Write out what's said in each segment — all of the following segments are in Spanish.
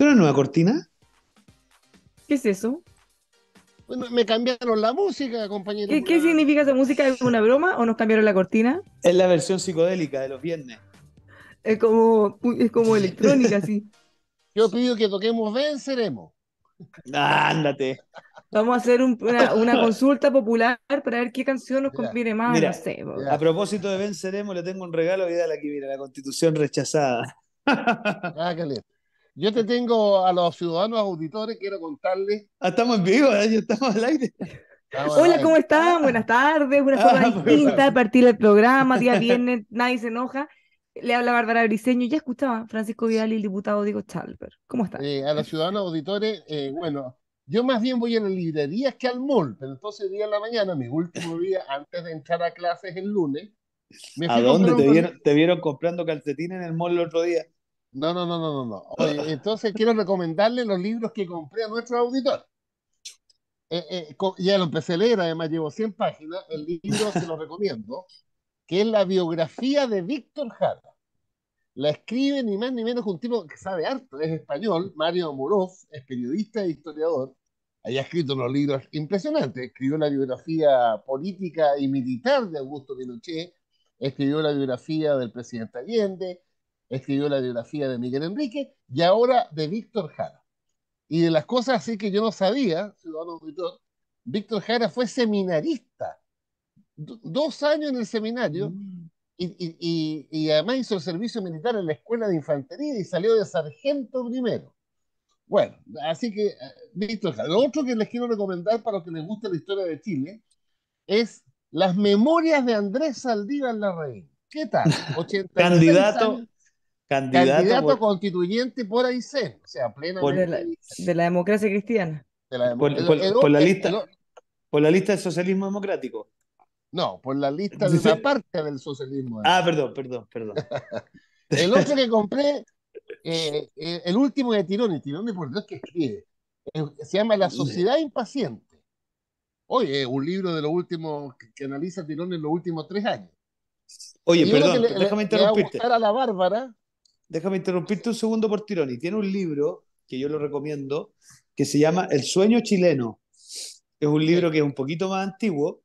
¿Tiene una nueva cortina? ¿Qué es eso? Pues me cambiaron la música, compañero. ¿Qué, significa esa música? ¿Es una broma o nos cambiaron la cortina? Es la versión psicodélica de los viernes. Es como, es como electrónica, sí. Yo pido que toquemos venceremos. ándate. Vamos a hacer una, consulta popular para ver qué canción nos conviene más. a propósito de venceremos, le tengo un regalo, Vidal, aquí, mira, la constitución rechazada. Ah, yo te tengo a los ciudadanos auditores, quiero contarles. Ah, estamos en vivo, ¿eh? estamos al aire. Hola, ¿cómo están? Buenas tardes, una ah, forma distinta de partir del programa, día viernes, nadie se enoja. Le habla Bárbara Briseño, ya escuchaba Francisco Vidal y el diputado Diego Chalper. ¿Cómo están? Eh, a los ciudadanos auditores, eh, bueno, yo más bien voy a las librerías que al mall, pero entonces día en la mañana, mi último día antes de entrar a clases el lunes. Me ¿A dónde te vieron, te vieron comprando calcetines en el mall el otro día? No, no, no, no, no. entonces quiero recomendarle los libros que compré a nuestro auditor. Eh, eh, ya lo empecé a leer, además llevo 100 páginas. El libro se lo recomiendo, que es la biografía de Víctor Jara. La escribe ni más ni menos que un tipo que sabe harto, es español, Mario Amorós, es periodista e historiador. ha escrito unos libros impresionantes. Escribió la biografía política y militar de Augusto Pinochet, escribió la biografía del presidente Allende, escribió la biografía de Miguel Enrique y ahora de Víctor Jara. Y de las cosas así que yo no sabía, Víctor Jara fue seminarista, dos años en el seminario, y, además hizo el servicio militar en la escuela de infantería y salió de sargento primero. Bueno, así que, eh, Víctor Jara, lo otro que les quiero recomendar para los que les guste la historia de Chile es las memorias de Andrés Saldívar Larraín. ¿Qué tal? candidato, Candidato, constituyente por Aysén, o sea, plenamente... De la, democracia cristiana. Por, la lista, por la lista del socialismo democrático. No, por la lista de una parte del socialismo. Ah, perdón, perdón, perdón. el otro que compré, eh, eh, el último de Tironi Tirone por Dios que escribe, se llama La Sociedad Impaciente. Oye, un libro de los últimos, que, analiza Tirone en los últimos tres años. Oye, perdón, le, déjame interrumpirte. a la Bárbara, déjame interrumpirte un segundo por Tironi. Tiene un libro que yo lo recomiendo que se llama El sueño chileno. Es un libro que es un poquito más antiguo,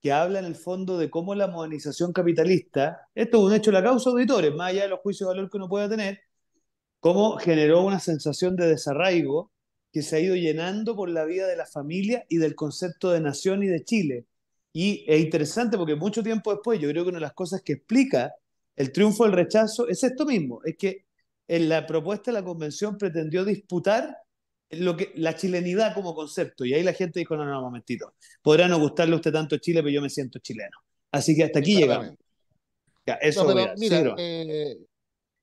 que habla en el fondo de cómo la modernización capitalista, esto es un hecho de la causa auditores, más allá de los juicios de valor que uno pueda tener, cómo generó una sensación de desarraigo que se ha ido llenando por la vida de la familia y del concepto de nación y de Chile. Y es interesante porque mucho tiempo después, yo creo que una de las cosas que explica el triunfo el rechazo es esto mismo, es que en la propuesta de la convención pretendió disputar lo que, la chilenidad como concepto. Y ahí la gente dijo, no, no, no, momentito, podrá no gustarle a usted tanto Chile, pero yo me siento chileno. Así que hasta aquí llegamos. Ya, eso no, mira, eh,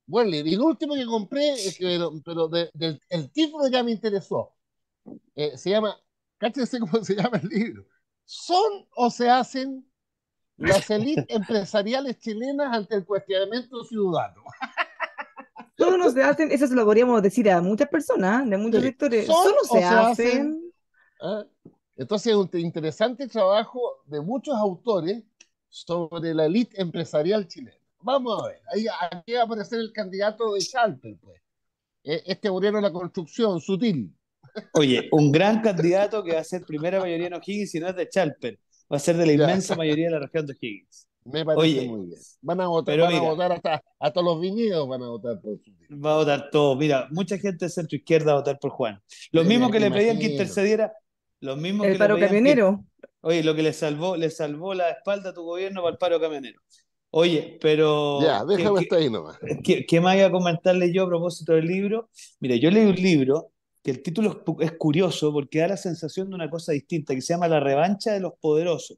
bueno, y lo último que compré, pero de, el título ya me interesó. Eh, se llama, cállense cómo se llama el libro. ¿Son o se hacen las élites empresariales chilenas ante el cuestionamiento ciudadano. todos no se hacen, eso se lo podríamos decir a muchas personas, de muchos solo se, hacen. ¿eh? Entonces es un interesante trabajo de muchos autores sobre la élite empresarial chilena. Vamos a ver, ahí, aquí va a aparecer el candidato de Chalper, pues. E, este obrero de la construcción, sutil. Oye, un gran candidato que va a ser primera mayoría en si si no es de Chalper va a ser de la inmensa mayoría de la región de Higgins. Me parece muy bien. Van a votar, a votar hasta, los viñedos, van a votar por Va a votar todo. Mira, mucha gente de centro izquierda va a votar por Juan. Los mismos que le pedían que intercediera. Los mismos el paro camionero. oye, lo que le salvó, le salvó la espalda a tu gobierno para el paro camionero. Oye, pero. Ya, déjame estar ahí nomás. ¿Qué más voy a comentarle yo a propósito del libro? Mira, yo leí un libro que el título es, curioso porque da la sensación de una cosa distinta, que se llama La revancha de los poderosos.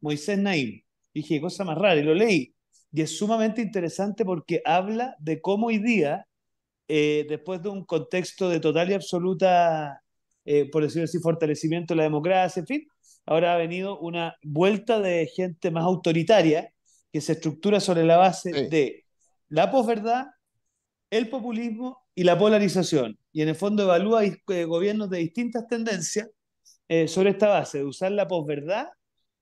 Moisés Naim. Dije, cosa más rara, y lo leí. Y es sumamente interesante porque habla de cómo hoy día, eh, después de un contexto de total y absoluta, eh, por decirlo así, fortalecimiento de la democracia, en fin, ahora ha venido una vuelta de gente más autoritaria que se estructura sobre la base de la posverdad, el populismo y la polarización. Y en el fondo evalúa eh, gobiernos de distintas tendencias eh, sobre esta base, de usar la posverdad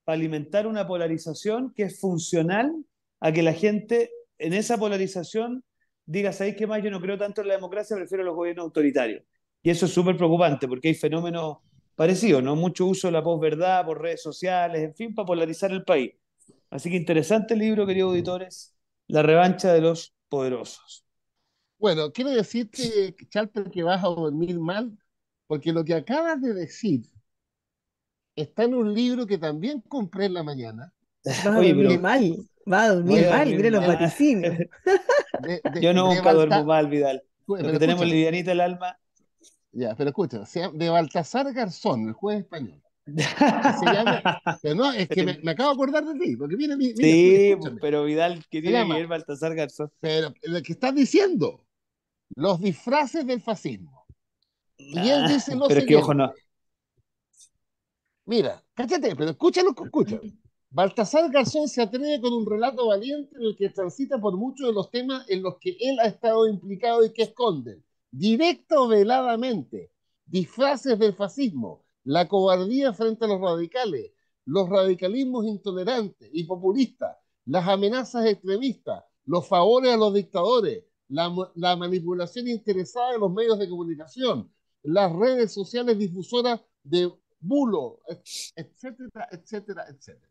para alimentar una polarización que es funcional a que la gente en esa polarización diga, ¿sabéis qué más? Yo no creo tanto en la democracia, prefiero los gobiernos autoritarios. Y eso es súper preocupante porque hay fenómenos parecidos, ¿no? Mucho uso de la posverdad por redes sociales, en fin, para polarizar el país. Así que interesante el libro, queridos auditores, La revancha de los poderosos. Bueno, quiero decirte, Charter, que vas a dormir mal, porque lo que acabas de decir está en un libro que también compré en la mañana. ¿Vas a dormir mal, va a dormir mal, mire los vaticinios. Yo no nunca duermo mal, Vidal. pero tenemos livianito el alma. Ya, pero escucha, de Baltasar Garzón, el juez español. no, es que me, acabo de acordar de ti, porque mira, mira Sí, pero Vidal, ¿qué tiene que ver Baltasar Garzón? Pero lo que estás diciendo, los disfraces del fascismo. Y él ah, dice lo pero Que ojo Mira, pero escúchalo, Baltasar Garzón se atreve con un relato valiente en el que transita por muchos de los temas en los que él ha estado implicado y que esconden, directo o veladamente, disfraces del fascismo, la cobardía frente a los radicales, los radicalismos intolerantes y populistas, las amenazas extremistas, los favores a los dictadores, la, manipulación interesada de los medios de comunicación, las redes sociales difusoras de bulo, etcétera, etcétera, etcétera.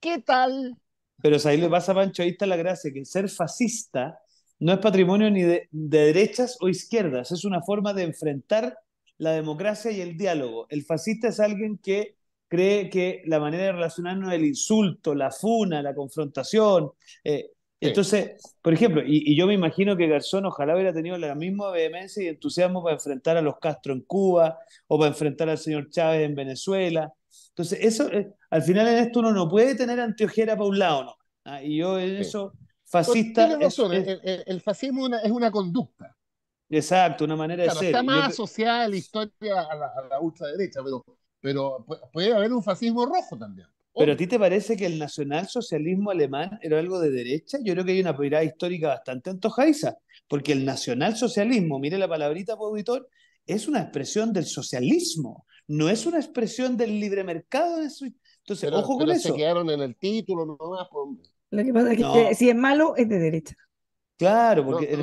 ¿Qué tal? Pero ahí le pasa, Pancho, ahí está la gracia, que ser fascista no es patrimonio ni de, derechas o izquierdas, es una forma de enfrentar la democracia y el diálogo. El fascista es alguien que cree que la manera de relacionarnos, el insulto, la funa, la confrontación, eh, entonces, por ejemplo, y, yo me imagino que Garzón ojalá hubiera tenido la misma vehemencia y entusiasmo para enfrentar a los Castro en Cuba o para enfrentar al señor Chávez en Venezuela. Entonces, eso, eh, al final en esto uno no puede tener anteojera para un lado, ¿no? Ah, y yo en eso, pues fascista... el, fascismo una, es una conducta. Exacto, una manera de ser. Está más asociada a la historia a la, a la ultraderecha, pero puede haber un fascismo rojo también. ¿Pero oh. a ti te parece que el nacionalsocialismo alemán era algo de derecha? Yo creo que hay una mirada histórica bastante antojaiza, porque el nacionalsocialismo, mire la palabrita, auditor, es una expresión del socialismo, no es una expresión del libre mercado. De su... Entonces, ojo pero se quedaron en el título pues, hombre. Lo que pasa es que eh, si es malo, es de derecha. Claro, porque en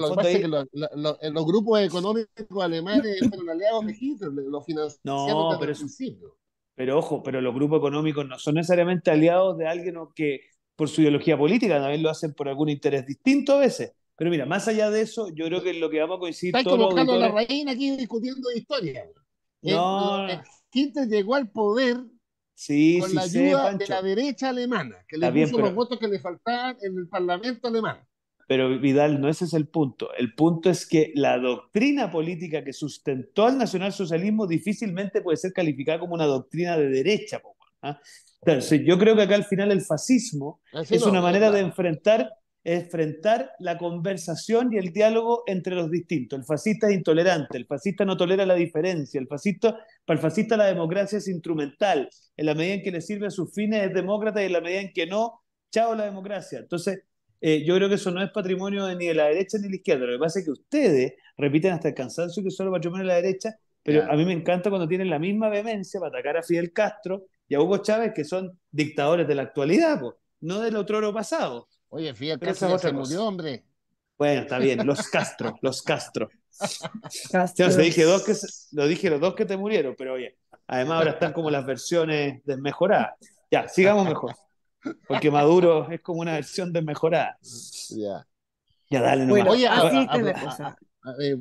los, grupos económicos alemanes fueron aliados de Hitler, los financiaron no, pero pero ojo, pero los grupos económicos no son necesariamente aliados de alguien que por su ideología política, también lo hacen por algún interés distinto a veces. Pero mira, más allá de eso, yo creo que lo que vamos a coincidir Están colocando a la reina aquí discutiendo historia. Eh, no. Eh, llegó al poder sí, con la ayuda de la derecha alemana, que le puso los votos que le faltaban en el parlamento alemán. Pero Vidal, no ese es el punto. El punto es que la doctrina política que sustentó al nacionalsocialismo difícilmente puede ser calificada como una doctrina de derecha. Entonces, ¿ah? yo creo que acá al final el fascismo ah, es una manera de enfrentar enfrentar la conversación y el diálogo entre los distintos. El fascista es intolerante, el fascista no tolera la diferencia, el fascista, para el fascista la democracia es instrumental, en la medida en que le sirve a sus fines es demócrata y en la medida en que no, chao la democracia. Entonces, eh, yo creo que eso no es patrimonio ni de la derecha ni de la izquierda. Lo que pasa es que ustedes repiten hasta el cansancio que solo patrimonio de la derecha, pero a mí me encanta cuando tienen la misma vehemencia para atacar a Fidel Castro y a Hugo Chávez, que son dictadores de la actualidad, no del otro oro pasado. Oye, Fidel Castro se murió, hombre. Bueno, está bien, los Castro, los Castro. dije dos que, lo dije los dos que te murieron, pero oye, además ahora están como las versiones desmejoradas. Ya, sigamos mejor. Porque Maduro es como una versión desmejorada. Ya. Ya dale nomás. Bueno, Oye, a, cosa. Eh,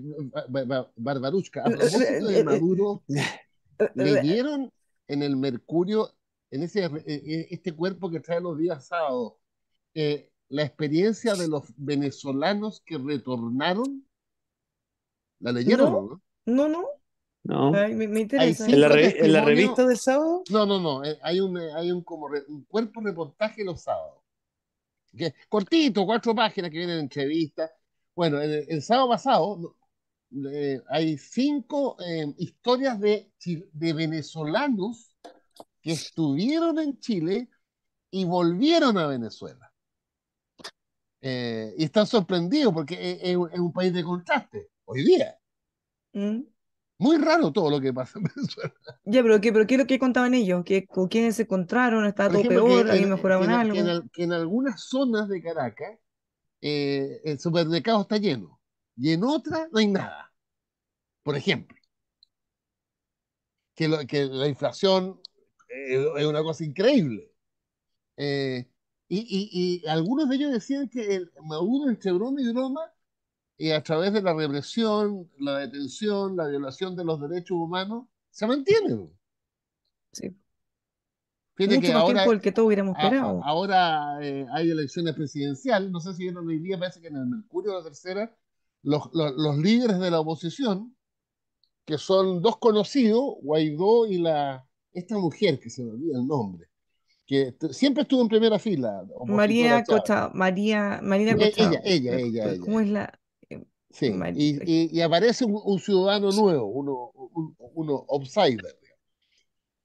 Barbaruchka, a propósito de Maduro, le en el Mercurio, en ese eh, eh, este cuerpo que trae los días sábados, la experiencia de los venezolanos que retornaron. ¿La leyeron? no, no. No. ¿En la, revista de sábado? No, no, no. Eh, hay un, eh, hay un como un cuerpo reportaje los sábados. cortito, cuatro páginas que vienen entrevistas. Bueno, el, sábado pasado hay cinco em, historias de, de venezolanos que estuvieron en Chile y volvieron a Venezuela. Eh, y están sorprendidos porque es, un país de contraste hoy día. ¿Mm? Muy raro todo lo que pasa en Venezuela. Ya, pero ¿qué, pero qué es lo que contaban ellos? ¿Que, ¿Con quiénes se encontraron? ¿Está todo peor? ¿Alguien en algo? Que en, que en, algunas zonas de Caracas eh, el supermercado está lleno y en otras no hay nada. Por ejemplo, que, lo, que la inflación eh, es una cosa increíble. Eh, y, y, algunos de ellos decían que el Maduro entre broma y broma y a través de la represión, la detención, la violación de los derechos humanos, se mantiene. Sí. Fíjate que más ahora, tiempo que todos hubiéramos esperado. ahora eh, hay elecciones presidenciales, no sé si vieron hoy día, parece que en el Mercurio, la tercera, los, los, líderes de la oposición, que son dos conocidos, Guaidó y la esta mujer que se me olvida el nombre, que siempre estuvo en primera fila. María Costa, María, María Costa. Ella, ella, ella, ¿Cómo es la? Sí, eh. y, aparece un, ciudadano nuevo, uno, un, outsider.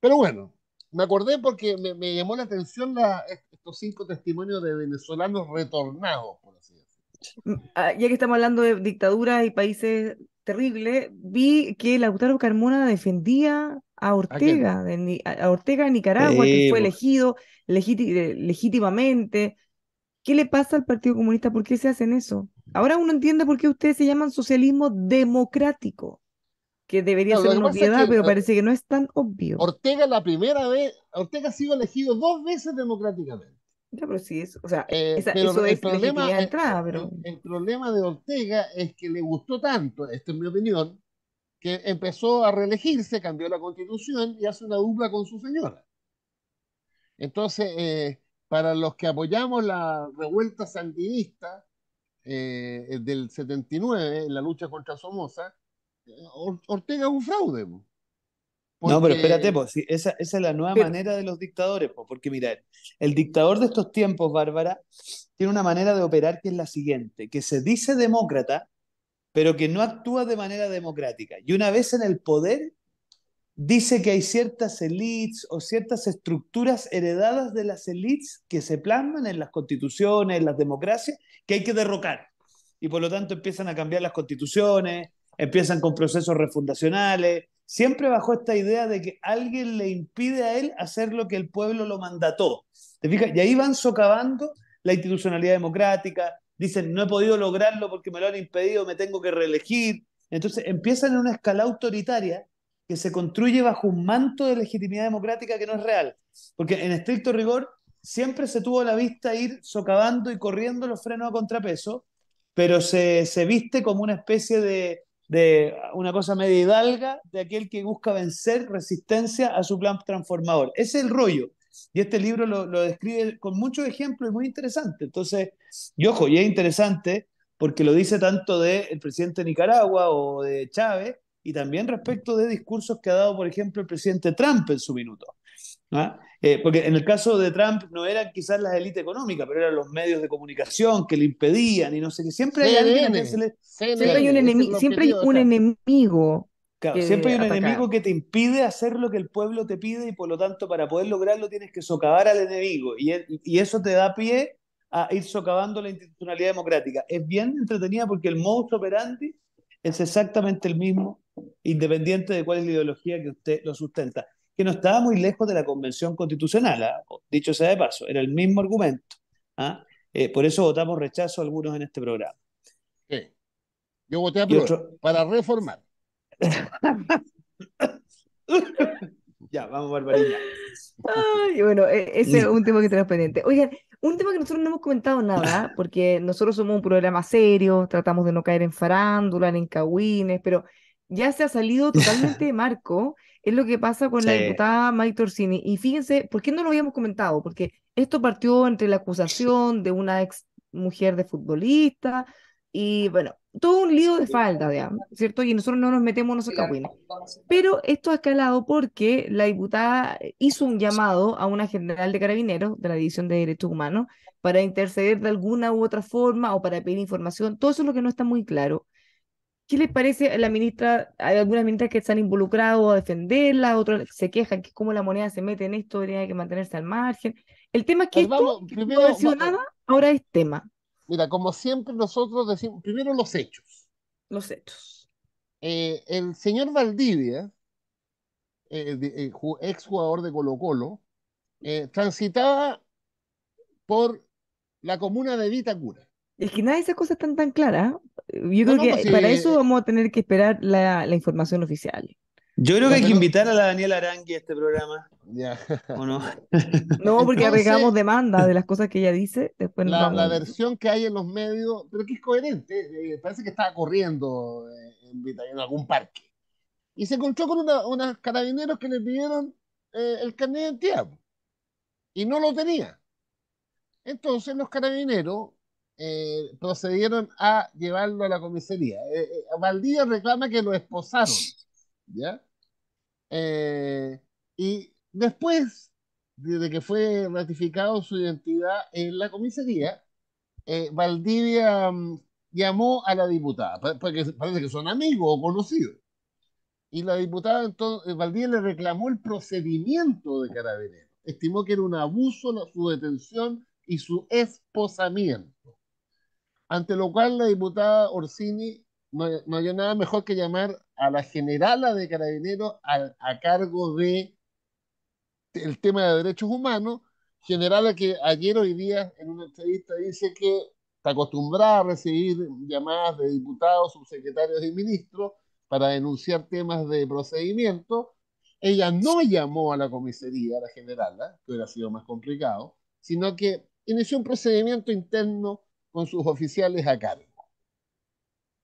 Pero bueno, me acordé porque me, llamó la atención estos cinco testimonios de venezolanos retornados, por así decirlo. Mm, ah, ya que estamos hablando de dictaduras y países terribles, vi que Lautaro Carmona defendía a Ortega, ¿A Ortega de Nicaragua, que fue pues. elegido eh, legítimamente. ¿Qué le pasa al Partido Comunista? ¿Por qué se hacen eso? Ahora uno entiende por qué ustedes se llaman socialismo democrático, que debería ser una obviedad, pero parece que no es tan obvio. Ortega la primera vez, Ortega ha sido elegido dos veces democráticamente. pero sí, eso, o sea, eh, el problema, de El, problema de Ortega es que le gustó tanto, esto es mi opinión, que empezó a reelegirse, cambió la constitución y hace una dupla con su señora. Entonces, eh, para los que apoyamos la revuelta sandinista, eh, del 79 en la lucha contra Somoza, Ortega es un fraude. No, pero espérate, esa, es la nueva manera de los dictadores, porque mira, el dictador de estos tiempos, Bárbara, tiene una manera de operar que es la siguiente, que se dice demócrata, pero que no actúa de manera democrática. Y una vez en el poder, dice que hay ciertas elites o ciertas estructuras heredadas de las elites que se plasman en las constituciones, en las democracias, que hay que derrocar. Y por lo tanto empiezan a cambiar las constituciones, empiezan con procesos refundacionales, siempre bajo esta idea de que alguien le impide a él hacer lo que el pueblo lo mandató. ¿Te Y ahí van socavando la institucionalidad democrática, dicen, no he podido lograrlo porque me lo han impedido, me tengo que reelegir. Entonces empiezan en una escala autoritaria que se construye bajo un manto de legitimidad democrática que no es real. Porque en estricto rigor siempre se tuvo la vista ir socavando y corriendo los frenos a contrapeso, pero se, viste como una especie de, una cosa media hidalga de aquel que busca vencer resistencia a su plan transformador. Ese es el rollo. Y este libro lo, describe con muchos ejemplos y muy interesante. Entonces, y ojo, y es interesante porque lo dice tanto del presidente de Nicaragua o de Chávez, y también respecto de discursos que ha dado, por ejemplo, el presidente Trump en su minuto. Eh, porque en el caso de Trump no eran quizás las élites económicas, pero eran los medios de comunicación que le impedían y no sé qué. Siempre hay alguien siempre hay un, siempre hay un enemigo. siempre hay un enemigo que te impide hacer lo que el pueblo te pide y por lo tanto para poder lograrlo tienes que socavar al enemigo y, y eso te da pie a ir socavando la institucionalidad democrática. Es bien entretenida porque el modus operandi es exactamente el mismo independiente de cuál es la ideología que usted lo sustenta, que no estaba muy lejos de la Convención Constitucional, ¿ah? dicho sea de paso, era el mismo argumento. ¿ah? Eh, por eso votamos rechazo algunos en este programa. Yo voté a otro... para reformar. ya, vamos, Barbarilla. Ay, bueno, e-, ese es un tema que tenemos pendiente. Oigan, un tema que nosotros no hemos comentado nada, porque nosotros somos un programa serio, tratamos de no caer en farándulas, en cagüines, pero ya se ha salido totalmente de marco, es lo que pasa con la diputada May Torsini. Y fíjense, ¿por qué no lo habíamos comentado? Porque esto partió entre la acusación de una ex mujer de futbolista y bueno, todo un lío de falda, digamos, ¿cierto? Y nosotros no nos metemos en esos Pero esto ha escalado porque la diputada hizo un llamado a una general de carabineros de la División de Derechos Humanos para interceder de alguna u otra forma o para pedir información. Todo eso es lo que no está muy claro. ¿Qué les parece a la ministra? Hay algunas ministras que están involucradas a defenderla, otras se quejan que como la moneda se mete en esto, debería que mantenerse al margen. El tema es que pues esto, vamos, primero, ahora es tema. Mira, como siempre nosotros decimos, primero los hechos. Los hechos. Eh, el señor Valdivia, eh, eh ex jugador de Colo Colo, eh, transitaba por la comuna de Vitacura. Es que nada de esas cosas están tan claras, ¿ah? Yo creo que pues para eso vamos a tener que esperar la, información oficial. Yo creo que hay que invitar a la Daniela Arangui a este programa. Ya. ¿O no? No, porque agregamos demanda de las cosas que ella dice. Después la, versión que hay en los medios, pero que es coherente, eh, parece que estaba corriendo eh, en, algún parque. Y se encontró con unos carabineros que le pidieron eh, el carnet de tiempo Y no lo tenía. Entonces los carabineros eh, procedieron a llevarlo a la comisaría. Eh, eh, Valdivia reclama que lo esposaron, ¿ya? y después desde que fue ratificado su identidad en la comisaría, Valdivia mm, llamó a la diputada, porque parece que son amigos o conocidos. Y la diputada, entonces, Valdivia le reclamó el procedimiento de Carabineros. Estimó que era un abuso su detención y su esposamiento ante lo cual la diputada Orsini no, no dio nada mejor que llamar a la generala de carabineros a, cargo de el tema de derechos humanos, generala que ayer hoy día en una entrevista dice que está acostumbrada a recibir llamadas de diputados, subsecretarios y ministros para denunciar temas de procedimiento. Ella no llamó a la comisaría, a la generala, que hubiera sido más complicado, sino que inició un procedimiento interno con sus oficiales a cargo.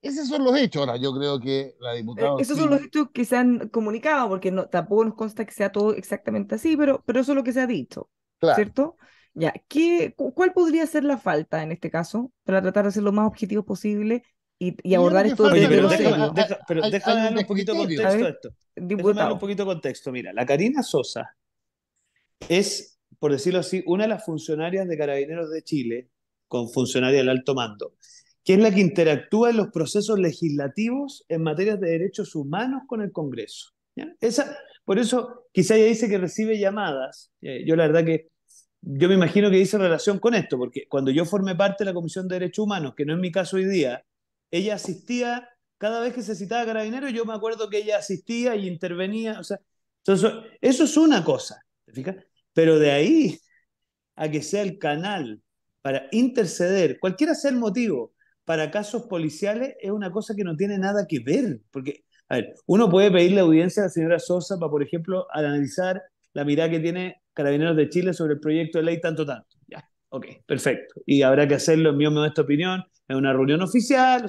Esos son los hechos. Ahora, yo creo que la diputada. Eh, esos son los hechos que se han comunicado, porque tampoco nos consta que sea todo exactamente así, pero, eso es lo que se ha dicho. ¿Cierto? Ya, ¿qué, ¿cuál podría ser la falta en este caso para tratar de ser lo más objetivo posible y, abordar esto pero, déjame, pero déjame un poquito de contexto Déjame darle un poquito de contexto. Mira, la Karina Sosa es, por decirlo así, una de las funcionarias de Carabineros de Chile con funcionaria del alto mando, que es la que interactúa en los procesos legislativos en materia de derechos humanos con el Congreso. Esa, por eso quizá ella dice que recibe llamadas. Eh, yo la verdad que yo me imagino que dice relación con esto, porque cuando yo formé parte de la Comisión de Derechos Humanos, que no es mi caso hoy día, ella asistía cada vez que se citaba Carabinero, yo me acuerdo que ella asistía y intervenía, o sea, eso es una cosa, Pero de ahí a que sea el canal para interceder, cualquiera sea el motivo, para casos policiales es una cosa que no tiene nada que ver, porque, a ver, uno puede pedirle audiencia a la señora Sosa para, por ejemplo, analizar la mirada que tiene Carabineros de Chile sobre el proyecto de ley tanto tanto. Ya, ok, perfecto. Y habrá que hacerlo, en mi honesta opinión, en una reunión oficial,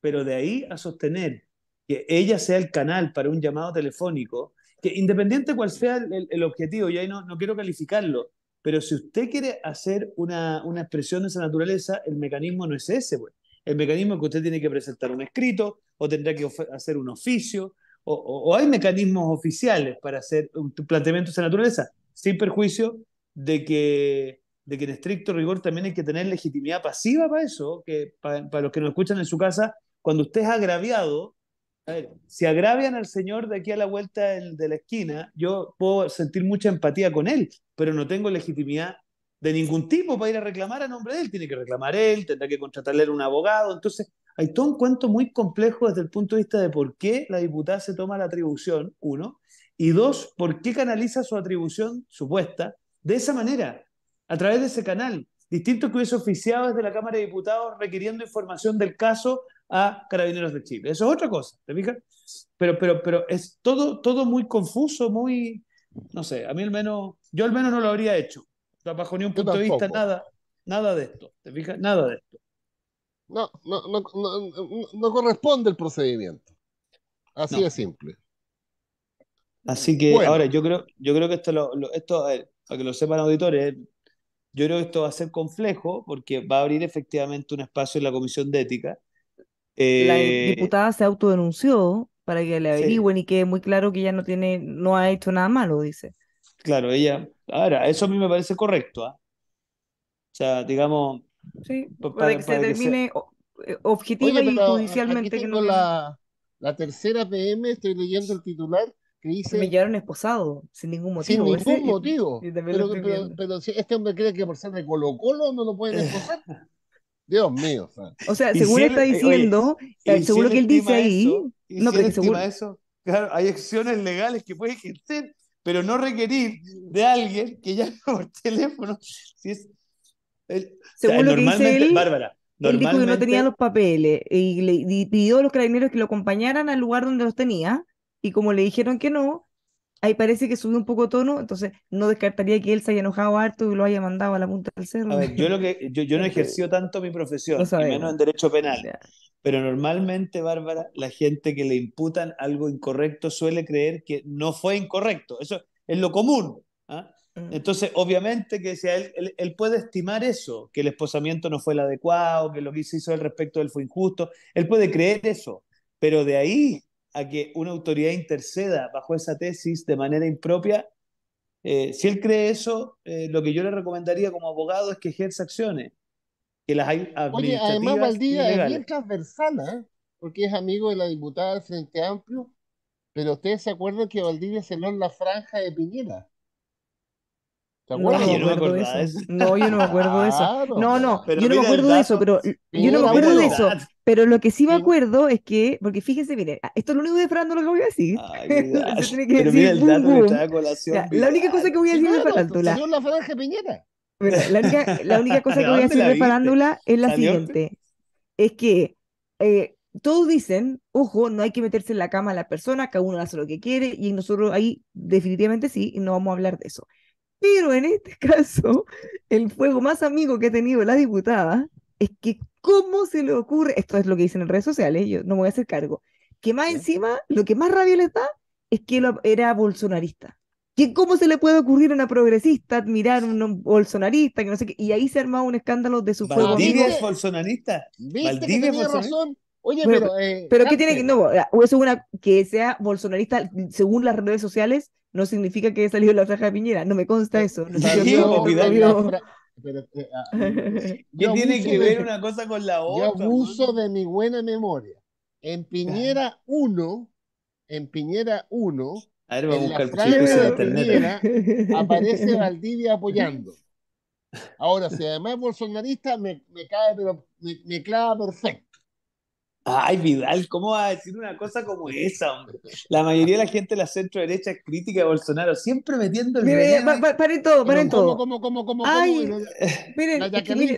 pero de ahí a sostener que ella sea el canal para un llamado telefónico, que independiente cuál sea el, objetivo, y ahí no, no quiero calificarlo, pero si usted quiere hacer una, una expresión de esa naturaleza, el mecanismo no es ese, pues. El mecanismo es que usted tiene que presentar un escrito o tendrá que hacer un oficio o, hay mecanismos oficiales para hacer un planteamiento de esa naturaleza, sin perjuicio de que, de que en estricto rigor también hay que tener legitimidad pasiva para eso, que para los que nos escuchan en su casa, cuando usted es agraviado, ver, si agravian al señor de aquí a la vuelta de la esquina, yo puedo sentir mucha empatía con él, pero no tengo legitimidad de ningún tipo para ir a reclamar a nombre de él. Tiene que reclamar él, tendrá que contratarle a un abogado. Entonces, hay todo un cuento muy complejo desde el punto de vista de por qué la diputada se toma la atribución, uno, y dos, por qué canaliza su atribución supuesta de esa manera, a través de ese canal. Distinto que hubiese oficiado desde la Cámara de Diputados requiriendo información del caso a Carabineros de Chile. Eso es otra cosa, ¿te fijas? Pero, pero, pero es todo, todo muy confuso, muy, no sé, a mí al menos, yo al menos no lo habría hecho, bajo ni un punto de vista, nada, nada de esto, ¿te fijas? Nada de esto. No, no, no, no, corresponde el procedimiento. Así de simple. Así que ahora yo creo, yo creo que esto, lo, esto para que lo sepan auditores, yo creo que esto va a ser complejo porque va a abrir efectivamente un espacio en la Comisión de Ética la eh, diputada se autodenunció para que le averigüen y quede muy claro que ella no tiene, no ha hecho nada malo, dice. Claro, ella. Ahora, eso a mí me parece correcto. ¿ah? O sea, digamos. Sí, para, que se termine eh, objetiva y judicialmente. Aquí tengo la, tercera PM, estoy leyendo el titular que dice. Me llevaron esposado, sin ningún motivo. Sin ningún motivo. pero, si este hombre cree que por ser de Colo-Colo no lo pueden esposar. Dios mío. O sea, según está diciendo, eh, seguro que él dice ahí. no, pero seguro. claro, hay acciones legales que puede ejercer, pero no requerir de alguien que llame por teléfono. Si es, según lo que dice él, Bárbara. Él dijo que no tenía los papeles y le pidió a los carabineros que lo acompañaran al lugar donde los tenía. Y como le dijeron que no, ahí parece que subió un poco tono, entonces no descartaría que él se haya enojado harto y lo haya mandado a la punta del cerro. yo, que, yo, no ejerció tanto mi profesión, menos en derecho penal. Pero normalmente, Bárbara, la gente que le imputan algo incorrecto suele creer que no fue incorrecto. Eso es lo común. ¿ah? Mm. Entonces, obviamente que si él, él, puede estimar eso, que el esposamiento no fue el adecuado, que lo que se hizo al respecto él fue injusto, él puede creer eso, pero de ahí a que una autoridad interceda bajo esa tesis de manera impropia, eh, si él cree eso, eh, lo que yo le recomendaría como abogado es que ejerza acciones, que las hay Oye, además Valdivia es bien transversal, ¿eh? porque es amigo de la diputada del Frente Amplio, pero ustedes se acuerdan que Valdivia se en la franja de Piñera. ¿Te acuerdas? No, yo no me acuerdo de eso. No, yo no me acuerdo de eso. No, no, yo no me acuerdo de eso, pero yo no me acuerdo de eso. Pero lo que sí me acuerdo es que, porque fíjense, mire, esto es lo único de Fernando que voy a decir. que decir, La, única cosa que voy a decir pues, de Farándula. la única, cosa que voy a decir de es la siguiente: es que eh, todos dicen, ojo, no hay que meterse en la cama a la persona, cada uno hace lo que quiere, y nosotros ahí definitivamente sí, no vamos a hablar de eso. Pero en este caso, el fuego más amigo que ha tenido la diputada es que cómo se le ocurre, esto es lo que dicen en redes sociales, yo no me voy a hacer cargo, que más encima, lo que más rabia le da es que era bolsonarista. Que cómo se le puede ocurrir a una progresista admirar a un bolsonarista, que no sé y ahí se ha armado un escándalo de su fuego. ¿Valdivia bolsonarista? ¿Valdivia Oye, pero. Eh, pero ¿qué tiene que.? No, eh, eso una, que sea bolsonarista según las redes sociales no significa que haya salido la franja de Piñera. No me consta eh, eso. No sé ¿Qué tiene que ver una cosa con la otra? Yo abuso de mi buena memoria. En Piñera 1, en Piñera 1, en la aparece Valdivia apoyando. Ahora, si además es bolsonarista, me, cae, pero me clava perfecto. Ay, Vidal, ¿cómo va a decir una cosa como esa, hombre? La mayoría de la gente de la centro derecha es crítica de Bolsonaro, siempre metiendo el. Mire, pa, paren todo, paren todo. ¿Cómo, cómo, cómo, Ay, cómo? Miren, la Jacqueline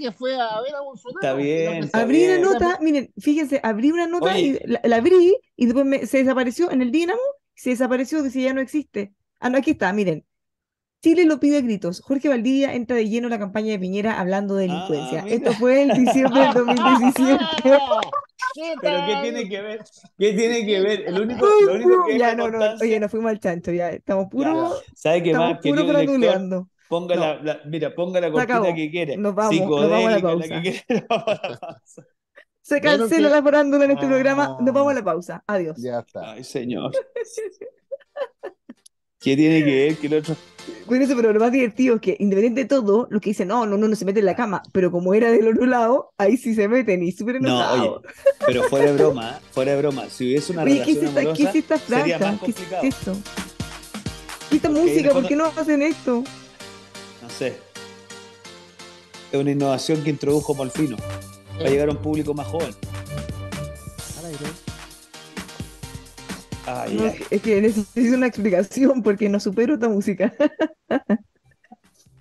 que fue a ver a Bolsonaro. Está bien. abrí una nota, miren, fíjense, abrí una nota y la, abrí y después se desapareció en el Dínamo, se desapareció, dice, ya no existe. Ah, no, aquí está, miren. Chile lo pide a gritos. Jorge Valdivia entra de lleno en la campaña de Piñera hablando de ah, delincuencia. Esto fue el diciembre del 2017. ¿Pero qué tiene que ver? ¿Qué tiene que ver? El único, único que ya, no, no, oye, nos fuimos al chancho, ya. Estamos puros. ¿Sabe qué más? Que Ponga la, mira, ponga la cortina que quiere. Nos vamos, a la pausa. Se cancela la farándula en este ah. programa. Nos vamos a la pausa. Adiós. Ya está. Ay, señor. ¿Qué tiene que ver? que otro? pero lo más divertido es que, independiente de todo, los que dicen, no, no, no, no se mete en la cama, pero como era del otro lado, ahí sí se meten y súper enojados. No, oye, pero fuera de broma, fuera de broma, si hubiese una relación ¿qué es esta, amorosa, ¿qué es esta Sería más complicado. ¿Qué es esta música? ¿Por qué no hacen esto? No sé. Es una innovación que introdujo Molfino, para llegar a un público más joven. Es que necesito una explicación porque no supero esta música.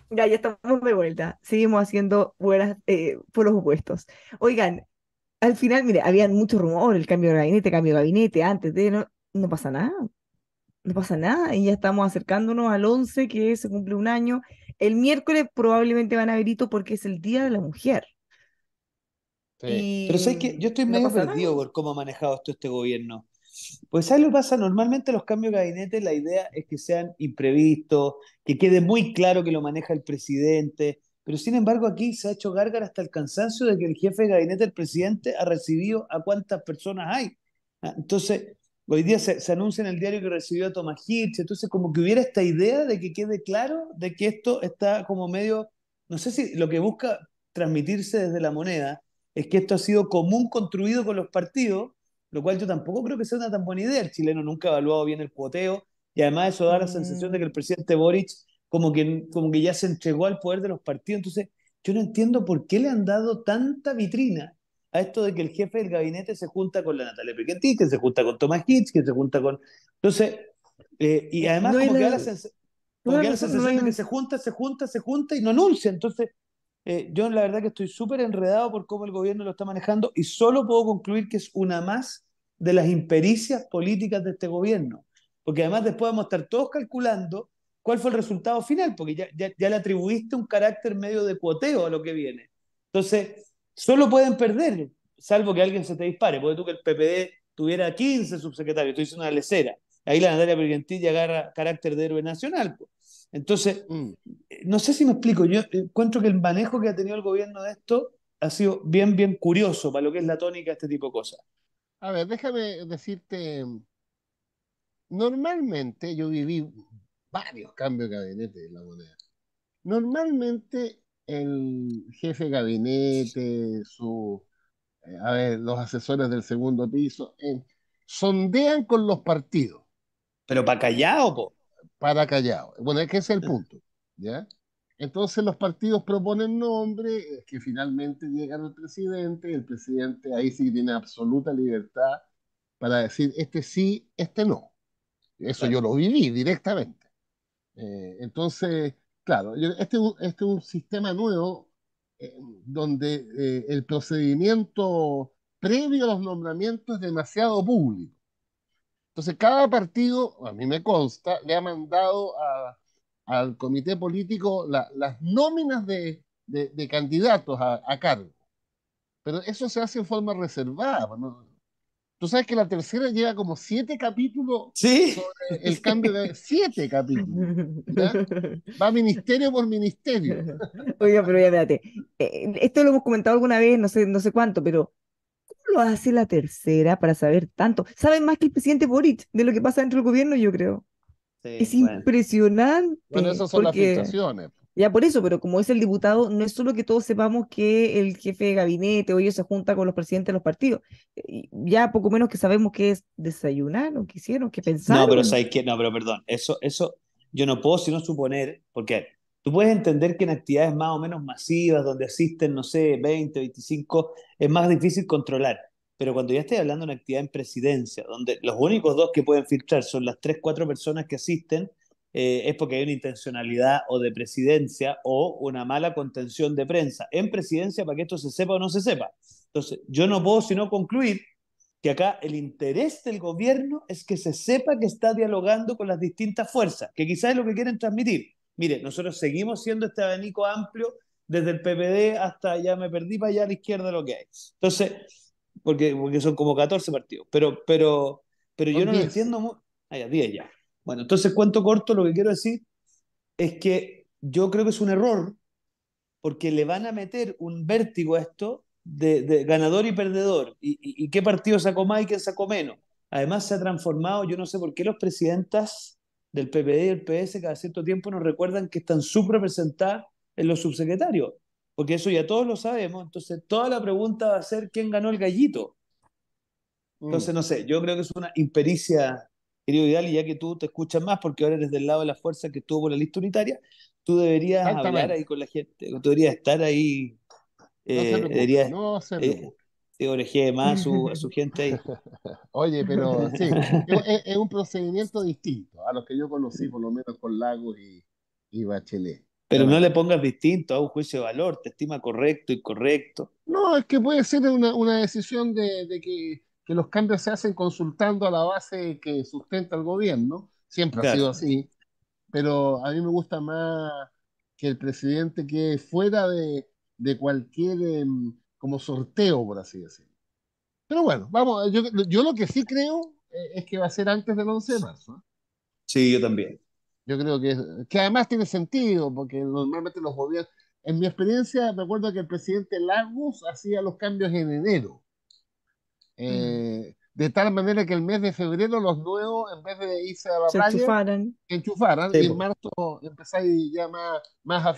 ya, ya estamos de vuelta. Seguimos haciendo buenas eh, por los opuestos. Oigan, al final, mire, habían mucho rumores el cambio de gabinete, cambio de gabinete, antes de... No, pasa nada. No pasa nada. Y ya estamos acercándonos al 11, que se cumple un año. El miércoles probablemente van a verito porque es el Día de la Mujer. Pero sé que yo estoy medio perdido por cómo ha manejado esto este gobierno. Pues ¿sabes lo que pasa? Normalmente los cambios de gabinete, la idea es que sean imprevistos, que quede muy claro que lo maneja el presidente, pero sin embargo aquí se ha hecho gárgara hasta el cansancio de que el jefe de gabinete del presidente ha recibido a cuántas personas hay. Ah, entonces, hoy día se, anuncia en el diario que recibió a Tomás Hirsch, entonces como que hubiera esta idea de que quede claro de que esto está como medio, no sé si lo que busca transmitirse desde la moneda es que esto ha sido común construido con los partidos lo cual yo tampoco creo que sea una tan buena idea. El chileno nunca ha evaluado bien el cuoteo y además eso da la sensación mm. de que el presidente Boric como que, como que ya se entregó al poder de los partidos. Entonces, yo no entiendo por qué le han dado tanta vitrina a esto de que el jefe del gabinete se junta con la Natalia Piquetí, que se junta con Tomás Hitch, que se junta con... Entonces, eh, y además como que da la, sensación de que se junta, se junta, se junta y no anuncia. Entonces, eh, yo la verdad que estoy súper enredado por cómo el gobierno lo está manejando y solo puedo concluir que es una más de las impericias políticas de este gobierno. Porque además después vamos a estar todos calculando cuál fue el resultado final, porque ya, le atribuiste un carácter medio de cuoteo a lo que viene. Entonces, solo pueden perder, salvo que alguien se te dispare, porque tú que el PPD tuviera 15 subsecretarios, tú hiciste una lecera. Ahí la Natalia Brigantilla agarra carácter de héroe nacional. Pues. Entonces, mm. eh, no sé si me explico, yo eh, encuentro que el manejo que ha tenido el gobierno de esto ha sido bien, bien curioso para lo que es la tónica de este tipo de cosas. A ver, déjame decirte, normalmente yo viví varios cambios de gabinete en la moneda. Normalmente el jefe de gabinete, su, eh, los asesores del segundo piso, eh, sondean con los partidos. Pero para callado, po. Para callado. Bueno, es que ese es el ah. punto, ¿ya? Entonces los partidos proponen nombres que finalmente llegan al presidente, el presidente ahí sí tiene absoluta libertad para decir este sí, este no. Eso yo lo viví directamente. Eh, entonces, claro, este, este, es un sistema nuevo eh, donde eh, el procedimiento previo a los nombramientos es demasiado público. Entonces, cada partido, a mí me consta, le ha mandado a al comité político la, las nóminas de, de, candidatos a, cargo. Pero eso se hace en forma reservada. Tú sabes que la tercera lleva como siete capítulos ¿Sí? sobre el cambio de... siete capítulos. Va ministerio por ministerio. oiga pero ya espérate. Eh, esto lo hemos comentado alguna vez, no sé, no sé cuánto, pero ¿cómo lo hace la tercera para saber tanto? Saben más que el presidente Boric de lo que pasa dentro del gobierno, yo creo es impresionante. pero esas son las Ya por eso, pero como es el diputado, no es solo que todos sepamos que el jefe de gabinete o ellos se junta con los presidentes de los partidos. Ya poco menos que sabemos qué es desayunar o qué hicieron, qué pensaron. No, pero sabes que, pero perdón, eso, eso yo no puedo sino suponer, porque tú puedes entender que en actividades más o menos masivas, donde asisten, no sé, 20, 25, es más difícil controlar. Pero cuando ya estoy hablando de una actividad en presidencia, donde los únicos dos que pueden filtrar son las tres, cuatro personas que asisten, eh, es porque hay una intencionalidad o de presidencia o una mala contención de prensa en presidencia para que esto se sepa o no se sepa. Entonces, yo no puedo sino concluir que acá el interés del gobierno es que se sepa que está dialogando con las distintas fuerzas, que quizás es lo que quieren transmitir. Mire, nosotros seguimos siendo este abanico amplio desde el PPD hasta ya me perdí para allá a la izquierda lo que hay. Entonces, porque, porque son como 14 partidos, pero, pero, pero yo no lo entiendo muy... Ah, ya, ya. Bueno, entonces cuento corto, lo que quiero decir es que yo creo que es un error, porque le van a meter un vértigo a esto de, de ganador y perdedor, y, y, qué partido sacó más y qué sacó menos. Además se ha transformado, yo no sé por qué los presidentas del PPD y el PS cada cierto tiempo nos recuerdan que están subrepresentadas en los subsecretarios porque eso ya todos lo sabemos, entonces toda la pregunta va a ser quién ganó el gallito. Mm. Entonces, no sé, yo creo que es una impericia, querido Vidal, y ya que tú te escuchas más, porque ahora eres del lado de la fuerza que estuvo por la lista unitaria, tú deberías hablar ahí con la gente, tú deberías estar ahí, no eh, deberías... No te eh, más a su, gente ahí. Oye, pero sí, es, un procedimiento distinto a los que yo conocí, por lo menos con Lago y Bachelet. Pero no le pongas distinto a un juicio de valor, te estima correcto y correcto. No, es que puede ser una, decisión de, que, los cambios se hacen consultando a la base que sustenta el gobierno. Siempre ha sido así. Pero a mí me gusta más que el presidente quede fuera de, cualquier em, como sorteo, por así decirlo. Pero bueno, vamos, yo, yo lo que sí creo eh, es que va a ser antes del 11 de marzo. ¿eh? Sí, yo también. Yo creo que, que además tiene sentido, porque normalmente los gobiernos, en mi experiencia, me acuerdo que el presidente Lagos hacía los cambios en enero. Eh, mm. De tal manera que el mes de febrero los nuevos, en vez de irse a la playa, enchufaran. enchufaran y en marzo empezáis ya más, más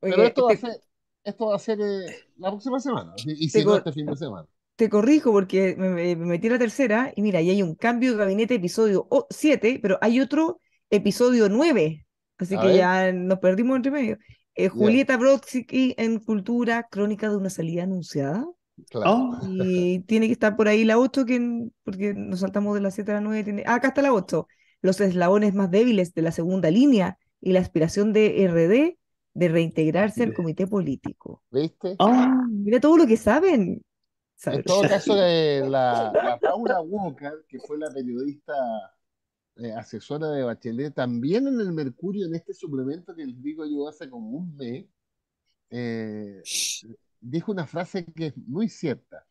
Pero esto, va a este ser, esto va a eh, la próxima semana, y si no, este fin de semana te corrijo porque me, me, metí la tercera y mira, y hay un cambio de gabinete, episodio 7, pero hay otro episodio 9, así que ya nos perdimos entre medio. Eh, Julieta Brodsky en Cultura, Crónica de una salida anunciada. Claro. Oh. Y tiene que estar por ahí la 8, porque nos saltamos de la 7 a la 9. Tiene... Ah, acá está la 8. Los eslabones más débiles de la segunda línea y la aspiración de RD de reintegrarse al comité político. ¿Viste? Oh. mira todo lo que saben. En todo caso, de eh, la, la Paula Walker, que fue la periodista eh, asesora de Bachelet, también en el Mercurio, en este suplemento que les digo yo hace como un mes, eh, dijo una frase que es muy cierta.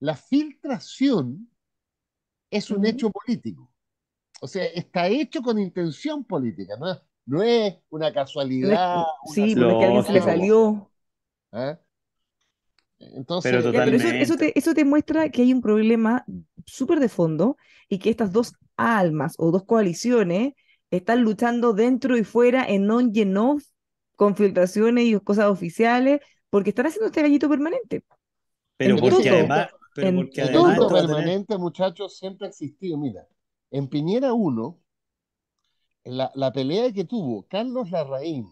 La filtración es un hecho político. O sea, está hecho con intención política, no, es una casualidad. Sí, porque a alguien se le salió. ¿Eh? Entonces, eso, te, muestra que hay un problema súper de fondo y que estas dos almas o dos coaliciones están luchando dentro y fuera en non y con filtraciones y cosas oficiales, porque están haciendo este gallito permanente. Pero porque además... Pero permanente, muchachos, siempre ha existido. Mira, en Piñera 1, la, pelea que tuvo Carlos Larraín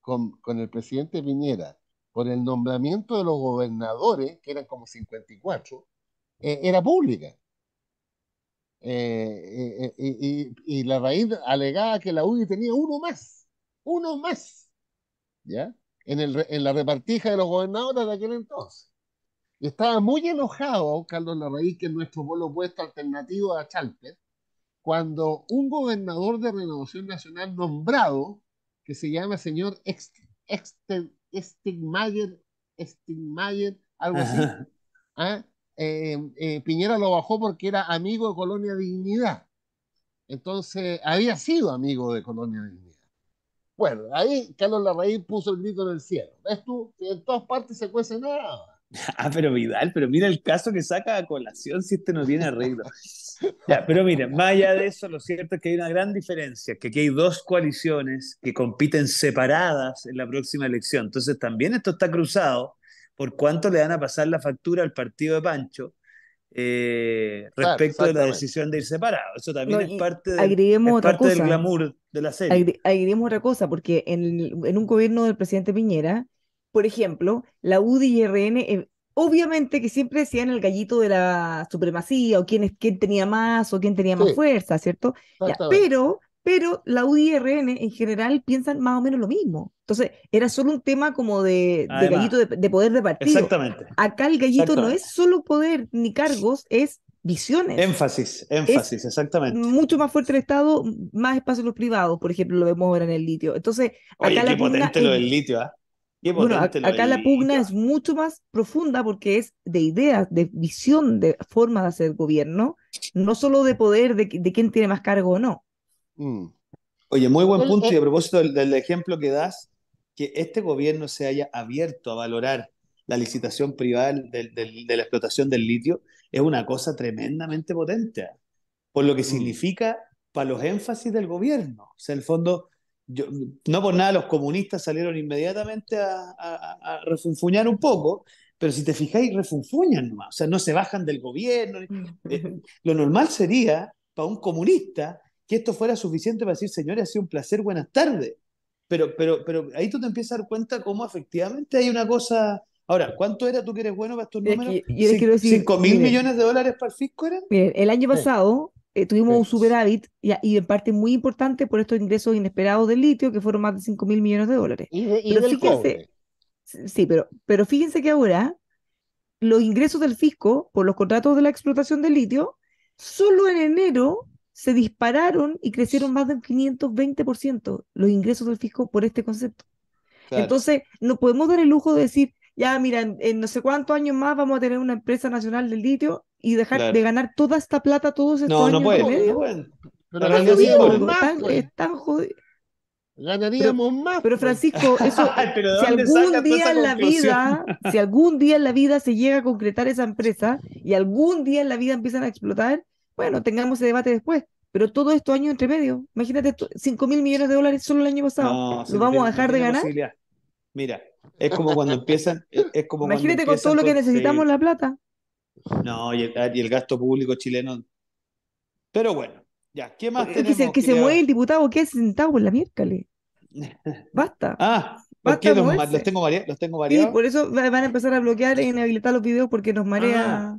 con, con el presidente Piñera por el nombramiento de los gobernadores, que eran como 54, eh, era pública. Eh, eh, y, la raíz alegaba que la UDI tenía uno más, uno más, ¿ya? En, el, en la repartija de los gobernadores de aquel entonces. Y estaba muy enojado Carlos Larraín, que es nuestro pueblo opuesto alternativo a Chalper, cuando un gobernador de Renovación Nacional nombrado, que se llama señor Stigmayer, Stigmayer, algo así, ¿ah? Eh, eh, Piñera lo bajó porque era amigo de Colonia Dignidad. Entonces, había sido amigo de Colonia Dignidad. Bueno, ahí Carlos Larraín puso el grito en el cielo. ¿Ves tú? En todas partes se cuece nada. Ah, pero Vidal, pero mira el caso que saca a colación si este no tiene arreglo. ya, pero miren, más allá de eso, lo cierto es que hay una gran diferencia, que aquí hay dos coaliciones que compiten separadas en la próxima elección. Entonces también esto está cruzado por cuánto le van a pasar la factura al partido de Pancho eh, respecto de la decisión de ir separado? Eso también es parte, de, parte del glamour de la serie. agreguemos otra cosa, porque en, en, un gobierno del presidente Piñera, por ejemplo, la UDI y RN, eh, obviamente que siempre decían el gallito de la supremacía, o quién, es, quién tenía más, o quién tenía más fuerza, ¿cierto? pero pero la UDRN en general piensan más o menos lo mismo. Entonces, era solo un tema como de, de gallito de, poder de partido. Exactamente. Acá el gallito no es solo poder ni cargos, es visiones. Énfasis, énfasis, exactamente. Mucho más fuerte el Estado, más espacio en los privados, por ejemplo, lo vemos ahora en el litio. Entonces, acá la litio, acá la pugna es mucho más profunda porque es de ideas, de visión, de forma de hacer gobierno, no solo de poder, de, de quién tiene más cargo o no. Mm. Oye, muy buen punto y a eh, propósito del, ejemplo que das, que este gobierno se haya abierto a valorar la licitación privada de la explotación del litio es una cosa tremendamente potente, por lo que mm. significa para los énfasis del gobierno. O sea, en el fondo, no por nada los comunistas salieron inmediatamente a, refunfuñar un poco, pero si te fijáis, refunfuñan nomás, o sea, no se bajan del gobierno. Mm. Eh, lo normal sería para un comunista que esto fuera suficiente para decir, señores, ha sido un placer, buenas tardes. Pero, pero, pero ahí tú te empiezas a dar cuenta cómo efectivamente hay una cosa... Ahora, ¿cuánto era tú que eres bueno para estos números? ¿Cinco mil millones de dólares para el fisco eran? el año pasado eh, tuvimos un superávit y, y, en parte muy importante por estos ingresos inesperados del litio, que fueron más de 5 mil millones de dólares. Sí, pero, pero fíjense que ahora los ingresos del fisco por los contratos de la explotación del litio, solo en enero se dispararon y crecieron más de 520% los ingresos del fisco por este concepto. Entonces, no podemos dar el lujo de decir, ya, mira, en, no sé cuántos años más vamos a tener una empresa nacional del litio y dejar de ganar toda esta plata todos estos años. No, puede. Medio. pero ganaríamos más, pues. Ganaríamos más. Pero pues. Francisco, eso, si algún día en la vida, si algún día en la vida se llega a concretar esa empresa y algún día en la vida empiezan a explotar, bueno, tengamos ese debate después, pero todo esto año entre medio. Imagínate, 5 mil millones de dólares solo el año pasado. No, vamos a dejar de ganar? Mira, es como cuando empiezan. Es como Imagínate con todo lo que necesitamos la plata. No, y el, gasto público chileno. Pero bueno, ya, ¿qué más tenemos? Que se, que se mueve el diputado, es sentado en la miércoles. Basta. Ah, Basta los, tengo variados. Sí, por eso van a empezar a bloquear y inhabilitar los videos porque nos ah. marea.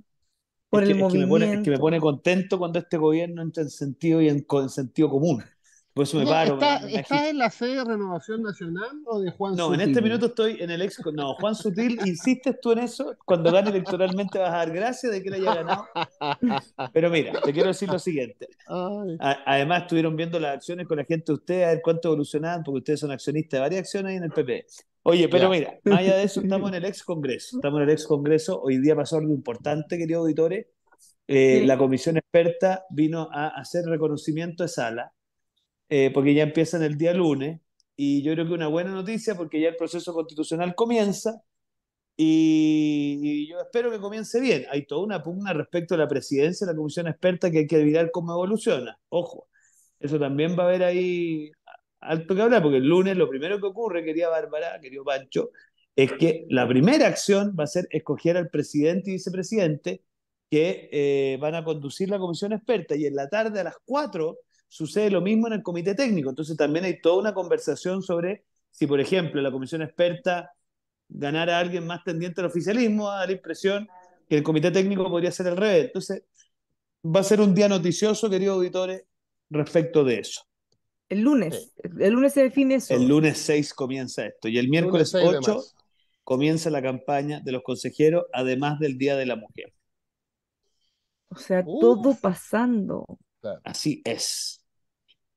Por que, me pone, contento cuando este gobierno entra en sentido y en, sentido común. Por eso me paro. ¿Estás está en la sede de Renovación Nacional o de Juan Sutil? No, en este minuto estoy en el ex. No, Juan Sutil, insistes tú en eso. Cuando gane electoralmente vas a dar gracias de que le haya ganado. Pero mira, te quiero decir lo siguiente. además, estuvieron viendo las acciones con la gente de ustedes, a ver cuánto evolucionaban, porque ustedes son accionistas de varias acciones ahí en el PP. Oye, pero mira, allá de eso, estamos en el ex Congreso. Estamos en el ex Congreso. Hoy día pasó algo importante, queridos auditores. Eh, la comisión experta vino a hacer reconocimiento de sala, eh, porque ya empiezan el día lunes. Y yo creo que una buena noticia, porque ya el proceso constitucional comienza. Y, y yo espero que comience bien. Hay toda una pugna respecto a la presidencia de la comisión experta que hay que mirar cómo evoluciona. Ojo, eso también va a haber ahí alto que hablar, porque el lunes lo primero que ocurre, querida Bárbara, querido Pancho, es que la primera acción va a ser escoger al presidente y vicepresidente que eh, van a conducir la comisión experta y en la tarde a las 4 sucede lo mismo en el comité técnico. Entonces también hay toda una conversación sobre si, por ejemplo, la comisión experta ganara a alguien más tendiente al oficialismo, dar la impresión que el comité técnico podría ser el revés. Entonces va a ser un día noticioso, queridos auditores, respecto de eso. El lunes. El lunes se define eso. El lunes 6 comienza esto. Y el miércoles 8 comienza la campaña de los consejeros, además del Día de la Mujer. O sea, todo pasando. Así es.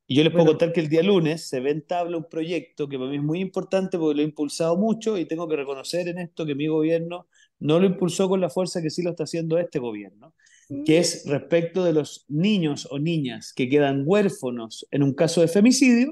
Y yo les puedo contar que el día lunes se ve en tabla un proyecto que para mí es muy importante porque lo he impulsado mucho y tengo que reconocer en esto que mi gobierno no lo impulsó con la fuerza que sí lo está haciendo este gobierno, que es respecto de los niños o niñas que quedan huérfanos en un caso de femicidio,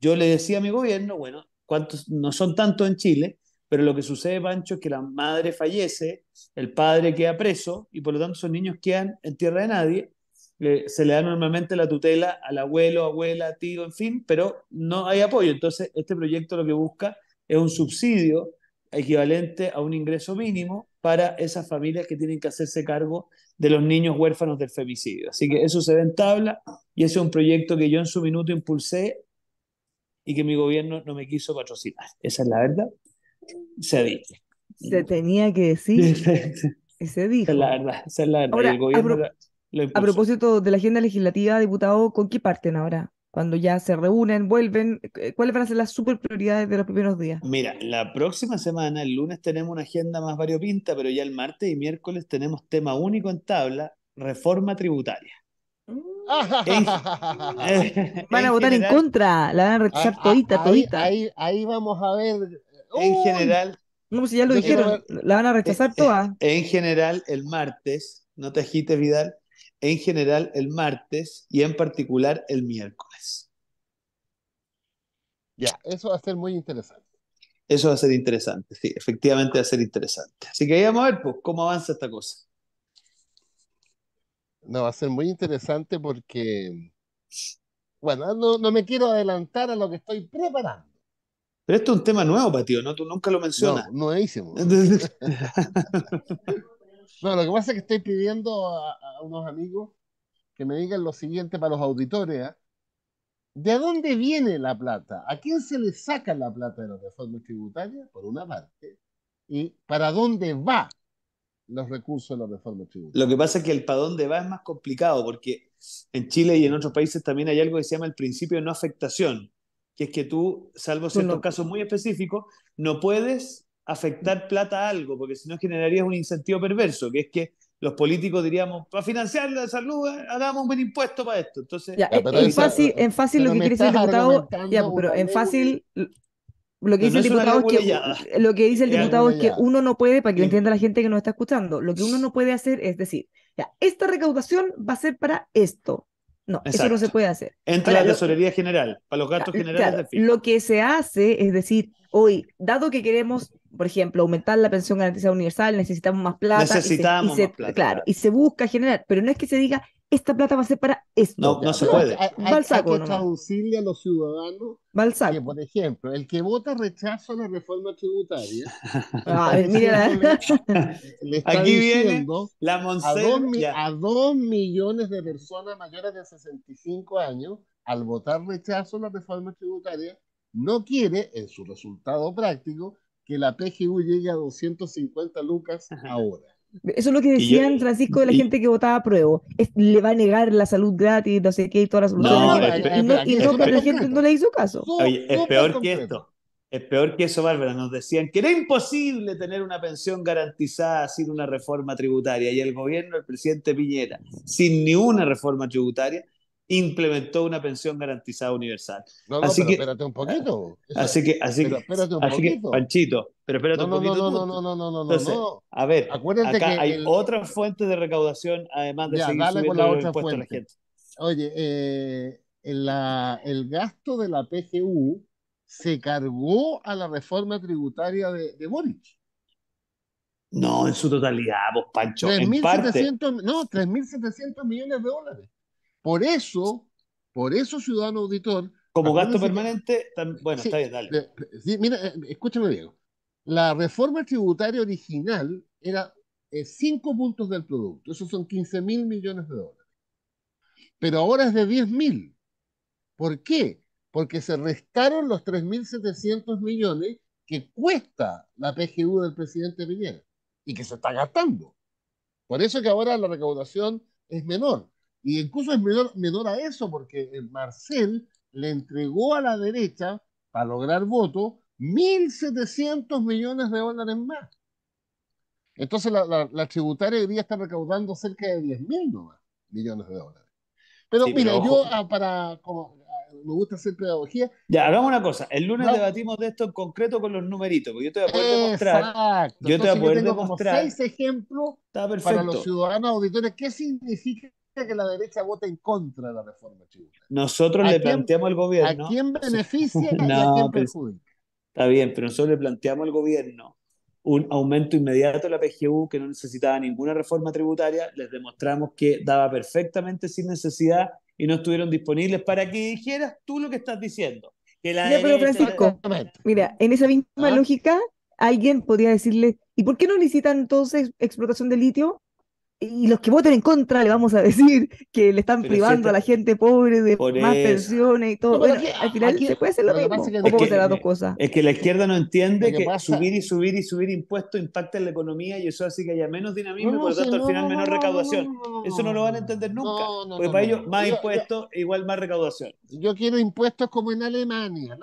yo le decía a mi gobierno, bueno, ¿cuántos, no son tantos en Chile, pero lo que sucede, Pancho, es que la madre fallece, el padre queda preso y por lo tanto son niños quedan en tierra de nadie. Eh, se le da normalmente la tutela al abuelo, abuela, tío, en fin, pero no hay apoyo. Entonces, este proyecto lo que busca es un subsidio equivalente a un ingreso mínimo para esas familias que tienen que hacerse cargo de los niños huérfanos del femicidio. Así que eso se ve en tabla y ese es un proyecto que yo en su minuto impulsé y que mi gobierno no me quiso patrocinar. Esa es la verdad. Se dice. Se tenía que decir. se dijo. Esa es la verdad. es la a, a propósito de la agenda legislativa, diputado, ¿con qué parten ahora? cuando ya se reúnen, vuelven, eh, ¿cuáles van a ser las super prioridades de los primeros días? Mira, la próxima semana, el lunes tenemos una agenda más variopinta, pero ya el martes y miércoles tenemos tema único en tabla, reforma tributaria. Mm. Eh, van a votar en contra, la van a rechazar ah, ah, todita, todita. Ahí, vamos a ver. En general. No, pues ya lo dijeron, la van a rechazar eh, toda. En general, el martes, no te agites, Vidal, en general el martes y en particular el miércoles. Ya, eso va a ser muy interesante. Eso va a ser interesante, sí, efectivamente va a ser interesante. Así que ahí vamos a ver pues, cómo avanza esta cosa. No, va a ser muy interesante porque, bueno, no, me quiero adelantar a lo que estoy preparando. Pero esto es un tema nuevo patio ¿no? Tú nunca lo mencionas. No, nuevísimo. No, lo que pasa es que estoy pidiendo a, unos amigos que me digan lo siguiente para los auditores. ¿ah? ¿De dónde viene la plata? ¿A quién se le saca la plata de las reformas tributarias? Por una parte. ¿Y para dónde va los recursos de las reformas tributarias? Lo que pasa es que el para dónde va es más complicado porque en Chile y en otros países también hay algo que se llama el principio de no afectación, que es que tú, salvo ciertos casos muy específicos, no puedes afectar plata a algo, porque si no generarías un incentivo perverso, que es que los políticos diríamos, para financiar la salud, eh, hagamos un buen impuesto para esto. Entonces, en, fácil, en fácil lo que el diputado, en fácil lo que, dice el diputado es que, lo que dice el diputado es que uno no puede, para que lo entienda la gente que nos está escuchando, lo que uno no puede hacer es decir, esta recaudación va a ser para esto, no, eso no se puede hacer. Entra la tesorería general, para los gastos ah, generales Lo que se hace es decir, hoy, dado que queremos, por ejemplo, aumentar la pensión garantizada universal, necesitamos más plata. Necesitamos claro, y se busca generar, pero no es que se diga, esta plata va a ser para esto. No, no se puede. Hay, que traducirle a los ciudadanos que, por ejemplo, el que vota rechazo a la reforma tributaria. mira. ¿eh? Le, está Aquí viene la a, dos, millones de personas mayores de 65 años, al votar rechazo a la reforma tributaria, no quiere, en su resultado práctico, que la PGU llegue a 250 lucas ahora. Eso es lo que decían, Francisco, de la gente que votaba a prueba. le va a negar la salud gratis, no sé qué, y todas las soluciones. y, no, la gente no le hizo caso. es peor que esto. Es peor que eso, Bárbara. Nos decían que era imposible tener una pensión garantizada sin una reforma tributaria. Y el gobierno, el presidente Piñera, sin ni una reforma tributaria, implementó una pensión garantizada universal. No, pero espérate un poquito. así que, así que, Panchito, pero espérate un poquito. No, no, no, no, no, no, no. A ver, acuérdate que hay otra fuente de recaudación, además de ya, seguir dale con la otra fuente. Oye, eh, el gasto de la PGU se cargó a la reforma tributaria de, de Boric. No, en su totalidad, vos, Pancho. No, 3.700 millones de dólares. Por eso, por eso, ciudadano auditor. Como gasto permanente, bueno, está bien, dale. mira, eh, escúchame, Diego. La reforma tributaria original era 5 eh, puntos del producto, esos son 15 mil millones de dólares. Pero ahora es de 10 mil. ¿Por qué? Porque se restaron los 3.700 millones que cuesta la PGU del presidente Piñera y que se está gastando. Por eso que ahora la recaudación es menor. Y incluso es menor, a eso, porque eh, Marcel le entregó a la derecha, para lograr voto, 1.700 millones de dólares más. Entonces la, tributaria hoy día está recaudando cerca de 10.000 millones de dólares. Pero mira, yo ah, para, como, ah, me gusta hacer pedagogía. Ya, hagamos una cosa. El lunes debatimos de esto en concreto con los numeritos, porque yo te voy a poder demostrar. Exacto. Yo te voy a poder seis ejemplos para los ciudadanos auditores qué significa que la derecha vote en contra de la reforma tributaria. Nosotros le planteamos al gobierno. ¿A quién beneficia y a quién perjudica? Está bien, pero nosotros le planteamos al gobierno un aumento inmediato de la PGU que no necesitaba ninguna reforma tributaria, les demostramos que daba perfectamente sin necesidad y no estuvieron disponibles para que dijeras tú lo que estás diciendo. mira, en esa misma ah. lógica, alguien podría decirle, ¿y por qué no licitan entonces explotación de litio? y los que voten en contra le vamos a decir que le están privando a la gente pobre de más pensiones y todo. al final aquí, se puede hacer lo, mismo. es, que, las es que la izquierda no entiende que, subir y subir y subir impuestos impacta en la economía y eso hace que haya menos dinamismo y por lo tanto al final menos recaudación. Eso no lo van a entender nunca. porque para ellos más impuestos, igual más recaudación. Yo quiero impuestos como en Alemania.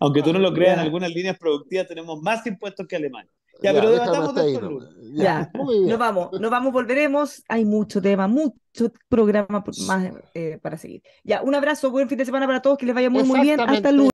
Aunque tú no lo creas, en algunas líneas productivas tenemos más impuestos que Alemania. Ya, pero debatamos de Ya, nos vamos, nos vamos, volveremos. Hay mucho tema, mucho programa más eh, para seguir. Ya, un abrazo, buen fin de semana para todos, que les vaya muy, muy bien. Hasta luego